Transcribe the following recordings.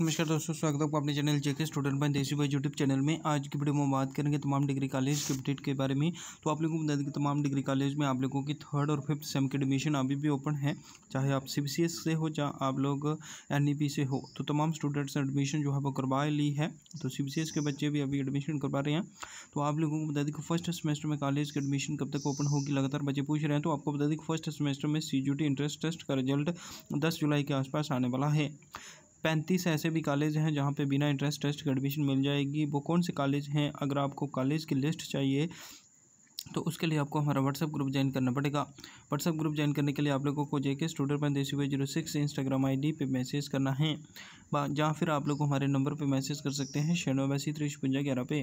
नमस्कार दोस्तों स्वागत है आपको अपने चैनल जेके स्टूडेंट बाई देसी भाई यूट्यूब चैनल में आज की वीडियो में बात करेंगे तमाम डिग्री कॉलेज के अपडेट के बारे में तो आप लोगों को बता दें कि तमाम डिग्री कॉलेज में आप लोगों की थर्ड और फिफ्थ सेम की एडमिशन अभी भी ओपन है चाहे आप सी से हो चाहे आप लोग एन e से हो तो तमाम स्टूडेंट्स ने एडमिशन जो है वो करवा ली है तो सी के बच्चे भी अभी एडमिशन करवा रहे हैं तो आप लोगों को बता दें कि फर्स्ट सेमेस्टर में कॉलेज की एडमिशन कब तक ओपन होगी लगातार बच्चे पूछ रहे हैं तो आपको बता दें कि फर्स्ट सेमेस्टर में सी इंट्रेंस टेस्ट का रिजल्ट दस जुलाई के आसपास आने वाला है पैंतीस ऐसे भी कॉलेज हैं जहाँ पे बिना इंट्रेंस टेस्ट के एडमिशन मिल जाएगी वो कौन से कॉलेज हैं अगर आपको कॉलेज की लिस्ट चाहिए तो उसके लिए आपको हमारा व्हाट्सअप ग्रुप ज्वाइन करना पड़ेगा व्हाट्सअप ग्रुप ज्वाइन करने के लिए आप लोगों को जेके स्टूडेंट पॉइंट देसी जीरो सिक्स इंस्टाग्राम डी पर मैसेज करना है जहाँ फिर आप लोग हमारे नंबर पे मैसेज कर सकते हैं छियानवे त्री छपुंजा ग्यारह पे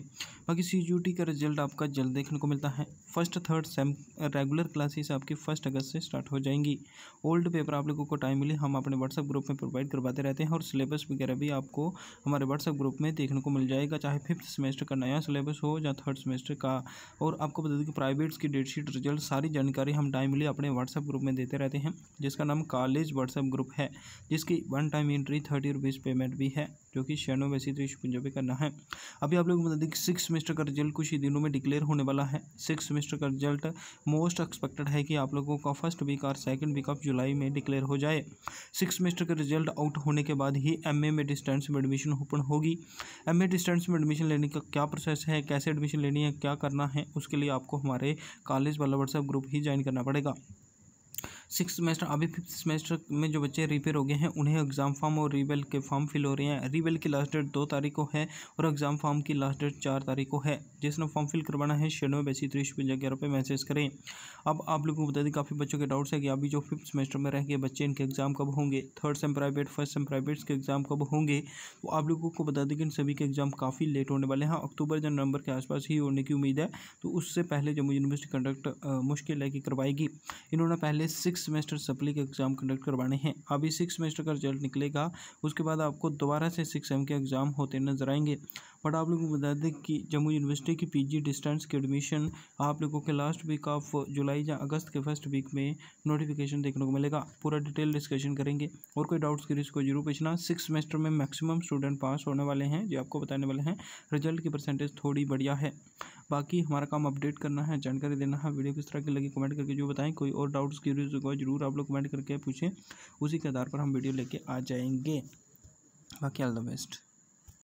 बाकी सी का रिजल्ट आपका जल्द देखने को मिलता है first third sem regular classes आपकी फर्स्ट अगस्त से स्टार्ट हो जाएंगी ओल्ड पेपर आप लोगों को टाइम मिले हम अपने व्हाट्सअप ग्रुप में प्रोवाइड करवाते रहते हैं और सिलेबस वगैरह भी आपको हमारे व्हाट्सअप ग्रुप में देखने को मिल जाएगा चाहे फिफ्थ सेमेस्टर का नया सिलेबस हो या थर्ड सेमेस्टर का और आपको बता दें कि प्राइवेट्स की डेटशीट रिजल्ट सारी जानकारी हम टाइमली अपने व्हाट्सएप ग्रुप में देते रहते हैं जिसका नाम कॉलेज व्हाट्सएप ग्रुप है जिसकी one time entry thirty rupees payment भी है जो कि छियानवे सी तीस पंजाबी करना है अभी आप लोग बता दें कि सिक्स सेमेस्टर का रिजल्ट कुछ ही दिनों में डिक्लेयर होने वाला है सिक्स सेमेस्टर का रिजल्ट मोस्ट एक्सपेक्टेड है कि आप लोगों का फर्स्ट वीक और सेकंड वीक ऑफ जुलाई में डिक्लेयर हो जाए सिक्स सेमेस्टर का रिजल्ट आउट होने के बाद ही एम में डिस्टेंस में एडमिशन ओपन होगी एम डिस्टेंस में एडमिशन लेने का क्या प्रोसेस है कैसे एडमिशन लेनी है क्या करना है उसके लिए आपको हमारे कॉलेज वाला व्हाट्सएप ग्रुप ही ज्वाइन करना पड़ेगा सिक्स सेमेस्टर अभी फिफ्थ सेमेस्टर में जो बच्चे रिपेयर हो गए हैं उन्हें एग्ज़ाम फॉर्म और रीवेल के फॉर्म फिल हो रहे हैं रीवेल की लास्ट डेट दो तारीख को है और एग्ज़ाम फॉर्म की लास्ट डेट चार तारीख को है जिसने फॉर्म फिल करवाना है शेडो में बैसी तीस पंजा ग्यारह पे मैसेज करें अब आप लोगों को बता दें काफ़ी बच्चों के डाउट्स है कि अभी जो फिफ्थ सेमेस्टर में रह गए बच्चे इनके एग्ज़ाम कब होंगे third sem private first sem privates के एग्ज़ाम कब होंगे तो आप लोगों को बता दें कि इन सभी के एग्ज़ाम काफ़ी लेट होने वाले हैं अक्टूबर या नवंबर के आसपास ही होने की उम्मीद है तो उससे पहले जम्मू यूनिवर्सिटी कंडक्ट मुश्किल है कि करवाएगी इन्होंने पहले सिक्स सेमेस्टर सप्ली के एग्ज़ाम कंडक्ट करवाने हैं अभी सिक्स सेमेस्टर का रिजल्ट निकलेगा उसके बाद आपको दोबारा से सिक्स एम के एग्ज़ाम होते नजर आएंगे बट आप लोगों को बता दें कि जम्मू यूनिवर्सिटी की पीजी डिस्टेंस की एडमिशन आप लोगों के लास्ट वीक ऑफ जुलाई या अगस्त के फर्स्ट वीक में नोटिफिकेशन देखने को मिलेगा पूरा डिटेल डिस्कशन करेंगे और कोई डाउट्स की इसको जरूर पूछना सिक्स सेमेस्टर में मैक्सिमम स्टूडेंट पास होने वाले हैं जो आपको बताने वाले हैं रिजल्ट की परसेंटेज थोड़ी बढ़िया है बाकी हमारा काम अपडेट करना है जानकारी देना है वीडियो किस तरह की लगी कमेंट करके जो बताएं कोई और डाउट्स की जरूर आप लोग कमेंट करके पूछें उसी के आधार पर हम वीडियो लेके आ जाएंगे बाकी ऑल द बेस्ट